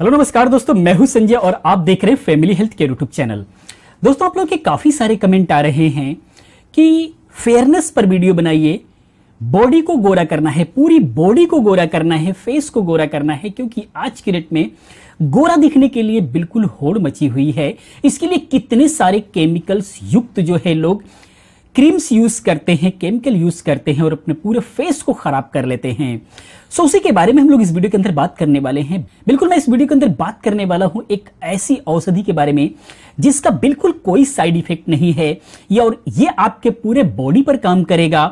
hello नमस्कार दोस्तों मैं हूं संजय और आप देख रहे हैं family health care YouTube channel दोस्तों आप लोग के काफ़ी सारे कमेंट आ रहे हैं कि फेयरनेस पर वीडियो बनाइए बॉडी को गोरा करना है पूरी बॉडी को गोरा करना है फेस को गोरा करना है क्योंकि आज की डेट में गोरा दिखने के लिए बिल्कुल होड़ मची हुई है इसके लिए कितने सारे केमिकल्स युक्त जो है लोग क्रीम्स यूज करते हैं केमिकल यूज करते हैं और अपने पूरे फेस को खराब कर लेते हैं सो उसी के बारे में हम लोग इस वीडियो के अंदर बात करने वाले हैं बिल्कुल मैं इस वीडियो के अंदर बात करने वाला हूं एक ऐसी औषधि के बारे में जिसका बिल्कुल कोई साइड इफेक्ट नहीं है ये और ये आपके पूरे बॉडी पर काम करेगा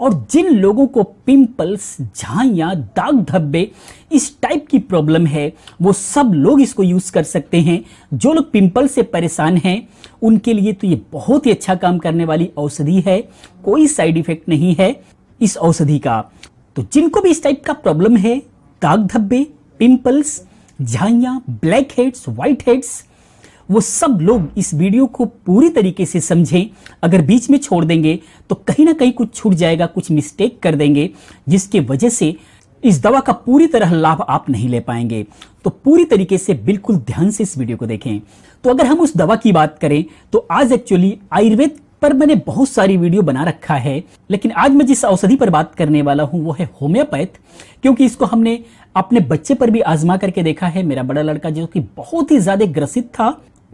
और जिन लोगों को पिंपल्स झाइया दाग धब्बे इस टाइप की प्रॉब्लम है वो सब लोग इसको यूज़ कर सकते हैं जो लोग पिंपल से परेशान हैं उनके लिए तो ये बहुत ही अच्छा काम करने वाली औषधि है कोई साइड इफेक्ट नहीं है इस औषधि का तो जिनको भी इस टाइप का प्रॉब्लम है दाग धब्बे पिंपल्स झाइया ब्लैक हेड्स व्हाइट हेड्स वो सब लोग इस वीडियो को पूरी तरीके से समझें अगर बीच में छोड़ देंगे तो कहीं ना कहीं कुछ छूट जाएगा कुछ मिस्टेक कर देंगे जिसके वजह से इस दवा का पूरी तरह लाभ आप नहीं ले पाएंगे तो पूरी तरीके से बिल्कुल ध्यान से इस वीडियो को देखें तो अगर हम उस दवा की बात करें तो आज एक्चुअली आयुर्वेद पर मैंने बहुत सारी वीडियो बना रखा है लेकिन आज मैं जिस औषधि पर बात करने वाला हूं वो है होम्योपैथ क्योंकि इसको हमने अपने बच्चे पर भी आजमा करके देखा है मेरा बड़ा लड़का जो कि बहुत ही ज्यादा ग्रसित था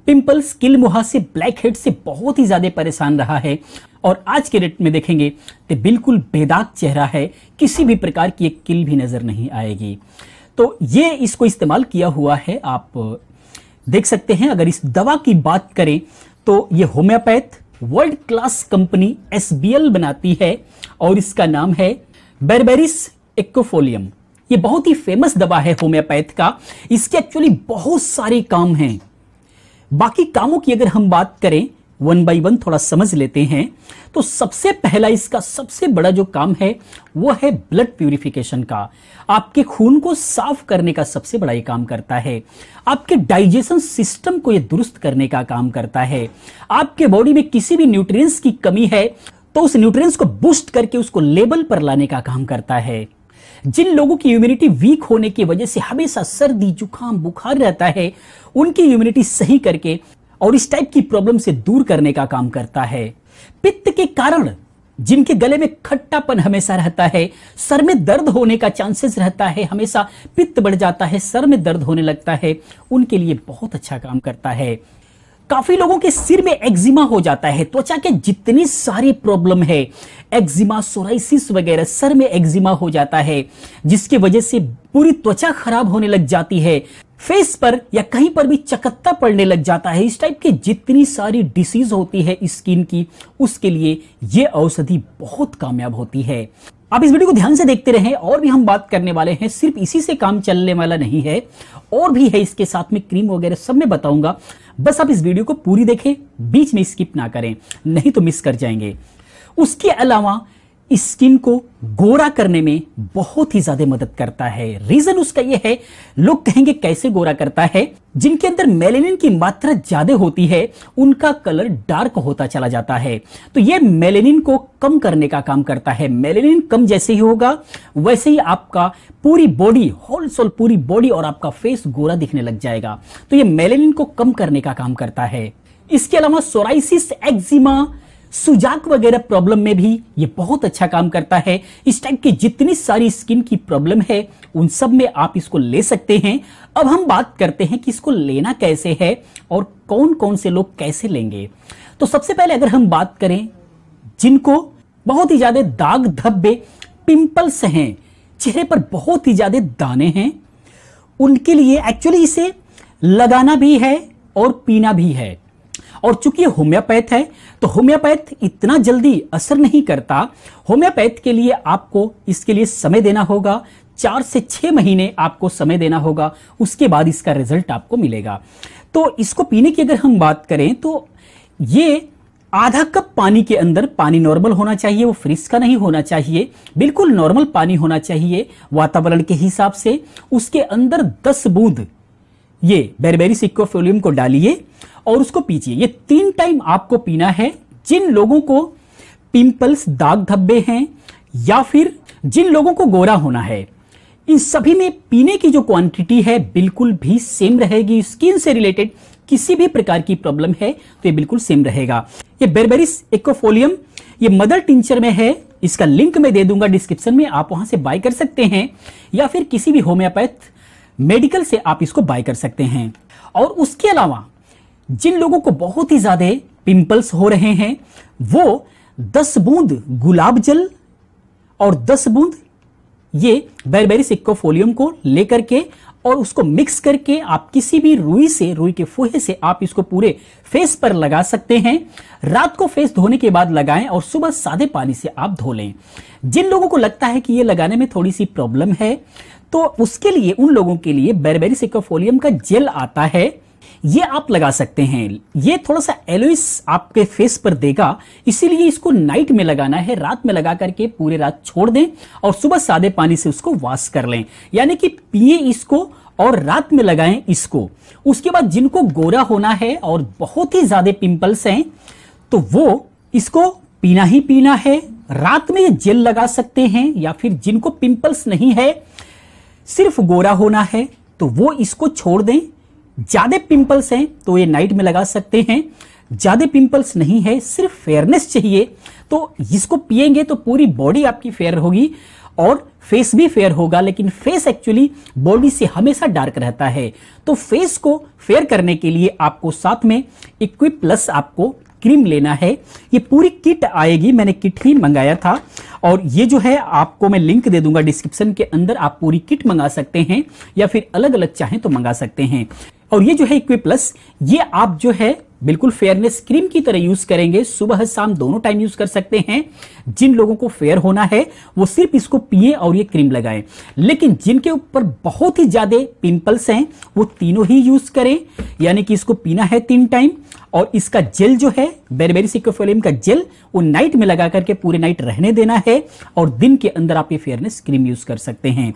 पिंपल्स किल मुहा से ब्लैक हेड से बहुत ही ज्यादा परेशान रहा है और आज के डेट में देखेंगे तो बिल्कुल बेदाग चेहरा है किसी भी प्रकार की एक किल भी नजर नहीं आएगी तो ये इसको इस्तेमाल किया हुआ है आप देख सकते हैं अगर इस दवा की बात करें तो ये होम्योपैथ वर्ल्ड क्लास कंपनी एस बनाती है और इसका नाम है बेरबेरिस एक्कोफोलियम ये बहुत ही फेमस दवा है होम्योपैथ का इसके एक्चुअली बहुत सारे काम हैं बाकी कामों की अगर हम बात करें वन बाई वन थोड़ा समझ लेते हैं तो सबसे पहला इसका सबसे बड़ा जो काम है वो है ब्लड प्यूरिफिकेशन का आपके खून को साफ करने का सबसे बड़ा ये काम करता है आपके डाइजेशन सिस्टम को ये दुरुस्त करने का काम करता है आपके बॉडी में किसी भी न्यूट्रिएंट्स की कमी है तो उस न्यूट्रिएंट्स को बूस्ट करके उसको लेवल पर लाने का काम करता है जिन लोगों की इम्यूनिटी वीक होने की वजह से हमेशा सर्दी जुकाम बुखार रहता है उनकी इम्यूनिटी सही करके और इस टाइप की प्रॉब्लम से दूर करने का काम करता है पित्त के कारण जिनके गले में खट्टापन हमेशा रहता है सर में दर्द होने का चांसेस रहता है हमेशा पित्त बढ़ जाता है सर में दर्द होने लगता है उनके लिए बहुत अच्छा काम करता है काफी लोगों के सिर में एक्जिमा हो जाता है त्वचा के जितनी सारी प्रॉब्लम है एक्जिमा सोराइसिस वगैरह सर में एक्जिमा हो जाता है जिसकी वजह से पूरी त्वचा खराब होने लग जाती है फेस पर या कहीं पर भी चकत्ता पड़ने लग जाता है इस टाइप की जितनी सारी डिसीज होती है स्किन की उसके लिए ये औषधि बहुत कामयाब होती है आप इस वीडियो को ध्यान से देखते रहें और भी हम बात करने वाले हैं सिर्फ इसी से काम चलने वाला नहीं है और भी है इसके साथ में क्रीम वगैरह सब मैं बताऊंगा बस आप इस वीडियो को पूरी देखें बीच में स्किप ना करें नहीं तो मिस कर जाएंगे उसके अलावा स्किन को गोरा करने में बहुत ही ज्यादा मदद करता है रीजन उसका यह है लोग कहेंगे कैसे गोरा करता है जिनके अंदर मेलेनिन की मात्रा ज्यादा होती है उनका कलर डार्क होता चला जाता है तो यह मेलेनिन को कम करने का काम करता है मेलेनिन कम जैसे ही होगा वैसे ही आपका पूरी बॉडी होल सोल पूरी बॉडी और आपका फेस गोरा दिखने लग जाएगा तो यह मेलेनिन को कम करने का काम करता है इसके अलावा सोराइसिस एक्जिमा सुजाक वगैरह प्रॉब्लम में भी ये बहुत अच्छा काम करता है इस टाइप की जितनी सारी स्किन की प्रॉब्लम है उन सब में आप इसको ले सकते हैं अब हम बात करते हैं कि इसको लेना कैसे है और कौन कौन से लोग कैसे लेंगे तो सबसे पहले अगर हम बात करें जिनको बहुत ही ज्यादा दाग धब्बे पिंपल्स हैं चेहरे पर बहुत ही ज्यादा दाने हैं उनके लिए एक्चुअली इसे लगाना भी है और पीना भी है और चूंकि होम्योपैथ है तो होम्योपैथ इतना जल्दी असर नहीं करता होम्योपैथ के लिए आपको इसके लिए समय देना होगा चार से छह महीने आपको समय देना होगा उसके बाद इसका रिजल्ट आपको मिलेगा तो इसको पीने की अगर हम बात करें तो ये आधा कप पानी के अंदर पानी नॉर्मल होना चाहिए वो फ्रिज का नहीं होना चाहिए बिल्कुल नॉर्मल पानी होना चाहिए वातावरण के हिसाब से उसके अंदर 10 बूंद ये बेरबेरी सिक्कोफोलियम को डालिए और उसको पीजिए ये तीन टाइम आपको पीना है जिन लोगों को पिंपल्स दाग धब्बे हैं या फिर जिन लोगों को गोरा होना है इन सभी में पीने की जो क्वांटिटी है बिल्कुल भी सेम रहेगी स्किन से रिलेटेड किसी भी प्रकार की प्रॉब्लम है तो ये बिल्कुल सेम रहेगा ये बेरबेरिस एक्ोफोलियम ये मदर टिंचर में है इसका लिंक मैं दे दूंगा डिस्क्रिप्शन में आप वहां से बाय कर सकते हैं या फिर किसी भी होम्योपैथ मेडिकल से आप इसको बाय कर सकते हैं और उसके अलावा जिन लोगों को बहुत ही ज्यादा पिंपल्स हो रहे हैं वो दस बूंद गुलाब जल और दस बूंद ये बैरबेरी सिक्कोफोलियम को लेकर के और उसको मिक्स करके आप किसी भी रुई से रुई के फोहे से आप इसको पूरे फेस पर लगा सकते हैं रात को फेस धोने के बाद लगाएं और सुबह सादे पानी से आप धो लें जिन लोगों को लगता है कि ये लगाने में थोड़ी सी प्रॉब्लम है तो उसके लिए उन लोगों के लिए बेरबेरी सिकोफोलियम का जेल आता है ये आप लगा सकते हैं ये थोड़ा सा एलोइस आपके फेस पर देगा इसीलिए इसको नाइट में लगाना है रात में लगा करके पूरे रात छोड़ दें और सुबह सादे पानी से उसको वॉश कर लें यानी कि पिए इसको और रात में लगाएं इसको उसके बाद जिनको गोरा होना है और बहुत ही ज्यादा पिंपल्स हैं तो वो इसको पीना ही पीना है रात में जेल लगा सकते हैं या फिर जिनको पिंपल्स नहीं है सिर्फ गोरा होना है तो वो इसको छोड़ दें ज्यादा पिंपल्स हैं तो ये नाइट में लगा सकते हैं ज्यादा पिंपल्स नहीं है सिर्फ फेयरनेस चाहिए तो इसको पिएंगे तो पूरी बॉडी आपकी फेयर होगी और फेस भी फेयर होगा लेकिन फेस एक्चुअली बॉडी से हमेशा डार्क रहता है तो फेस को फेयर करने के लिए आपको साथ में इक्विप प्लस आपको क्रीम लेना है ये पूरी किट आएगी मैंने किट ही मंगाया था और ये जो है आपको मैं लिंक दे दूंगा डिस्क्रिप्शन के अंदर आप पूरी किट मंगा सकते हैं या फिर अलग अलग चाहें तो मंगा सकते हैं और ये जो है इक्वी प्लस ये आप जो है बिल्कुल फेयरनेस क्रीम की तरह यूज करेंगे सुबह शाम दोनों टाइम यूज कर सकते हैं जिन लोगों को फेयर होना है वो सिर्फ इसको पिए और ये क्रीम लगाएं लेकिन जिनके ऊपर बहुत ही ज्यादा पिंपल्स हैं वो तीनों ही यूज करें यानी कि इसको पीना है तीन टाइम और इसका जेल जो है बेरबेरी सिक्योफोलियम का जेल वो नाइट में लगा करके पूरे नाइट रहने देना है और दिन के अंदर आप ये फेयरनेस क्रीम यूज कर सकते हैं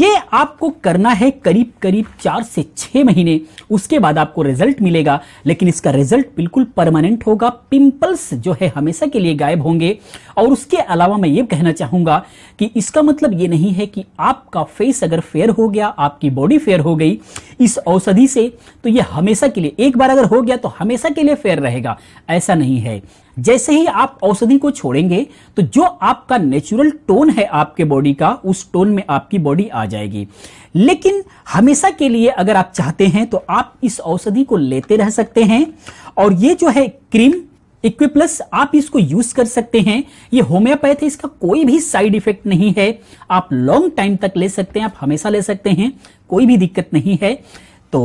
ये आपको करना है करीब करीब चार से छह महीने उसके बाद आपको रिजल्ट मिलेगा लेकिन इसका रिजल्ट बिल्कुल परमानेंट होगा पिंपल्स जो है हमेशा के लिए गायब होंगे और उसके अलावा मैं ये कहना चाहूंगा कि इसका मतलब ये नहीं है कि आपका फेस अगर फेयर हो गया आपकी बॉडी फेयर हो गई इस औषधि से तो ये हमेशा के लिए एक बार अगर हो गया तो हमें हमेशा के लिए फेयर रहेगा ऐसा नहीं है जैसे ही आप औषधि को छोड़ेंगे तो जो आपका नेचुरल टोन है आपके बॉडी का उस टोन में आपकी बॉडी आ जाएगी लेकिन हमेशा के लिए अगर आप चाहते हैं तो आप इस औषधि को लेते रह सकते हैं और ये जो है क्रीम इक्विप्लस आप इसको यूज कर सकते हैं ये होम्योपैथ है इसका कोई भी साइड इफेक्ट नहीं है आप लॉन्ग टाइम तक ले सकते हैं आप हमेशा ले सकते हैं कोई भी दिक्कत नहीं है तो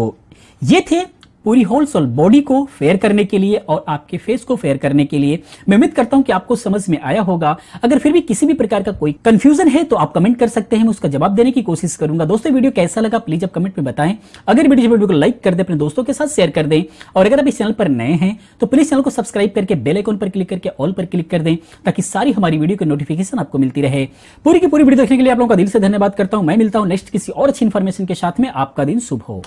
ये थे पूरी सोल बॉडी को फेयर करने के लिए और आपके फेस को फेयर करने के लिए मैं उम्मीद करता हूं कि आपको समझ में आया होगा अगर फिर भी किसी भी प्रकार का कोई कंफ्यूजन है तो आप कमेंट कर सकते हैं मैं उसका जवाब देने की कोशिश करूंगा दोस्तों वीडियो कैसा लगा प्लीज आप कमेंट में बताएं अगर वीडियो वीडियो को लाइक कर दे अपने दोस्तों के साथ शेयर कर दें और अगर आप इस चैनल पर नए हैं तो प्लीज चैनल को सब्सक्राइब करके बेलाइकॉन पर क्लिक करके ऑल पर क्लिक कर दें ताकि सारी हमारी वीडियो की नोटिफिकेशन आपको मिलती रहे पूरी की पूरी वीडियो देखने के लिए आप लोगों का दिल से धन्यवाद करता हूं मैं मिलता हूं नेक्स्ट किसी और अच्छी इन्फॉर्मेशन के साथ में आपका दिन शुभ हो